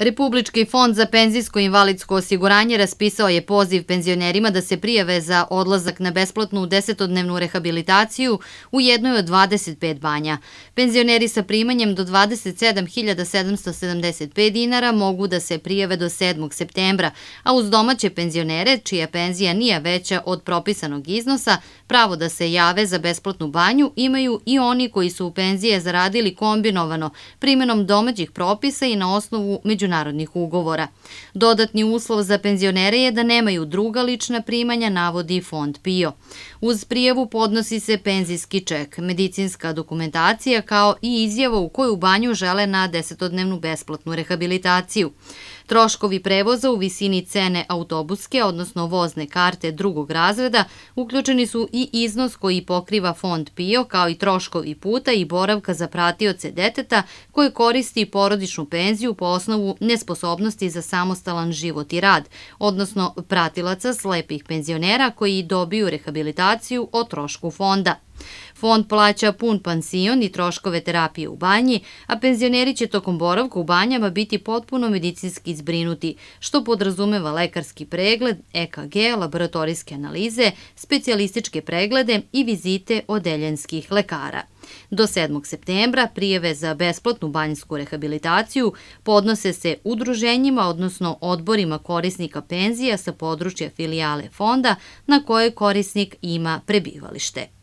Republički fond za penzijsko-invalidsko osiguranje raspisao je poziv penzionerima da se prijave za odlazak na besplatnu desetodnevnu rehabilitaciju u jednoj od 25 banja. Penzioneri sa primanjem do 27.775 dinara mogu da se prijave do 7. septembra, a uz domaće penzionere, čija penzija nije veća od propisanog iznosa, pravo da se jave za besplatnu banju imaju i oni koji su u penzije zaradili kombinovano primjenom domaćih propisa i na osnovu međunarodnog međunarodnih ugovora. Dodatni uslov za penzionere je da nemaju druga lična primanja, navodi fond PIO. Uz prijevu podnosi se penzijski ček, medicinska dokumentacija kao i izjava u koju banju žele na desetodnevnu besplatnu rehabilitaciju. Troškovi prevoza u visini cene autobuske, odnosno vozne karte drugog razreda, uključeni su i iznos koji pokriva fond PIO, kao i troškovi puta i boravka za pratioce deteta koje koristi porodičnu penziju po osnovu nesposobnosti za samostalan život i rad, odnosno pratilaca slepih penzionera koji dobiju rehabilitaciju o trošku fonda. Fond plaća pun pansion i troškove terapije u banji, a penzioneri će tokom boravka u banjama biti potpuno medicinski izbrinuti, što podrazumeva lekarski pregled, EKG, laboratorijske analize, specijalističke preglede i vizite odeljenskih lekara. Do 7. septembra prijeve za besplatnu banjsku rehabilitaciju podnose se udruženjima, odnosno odborima korisnika penzija sa područja filijale fonda na koje korisnik ima prebivalište.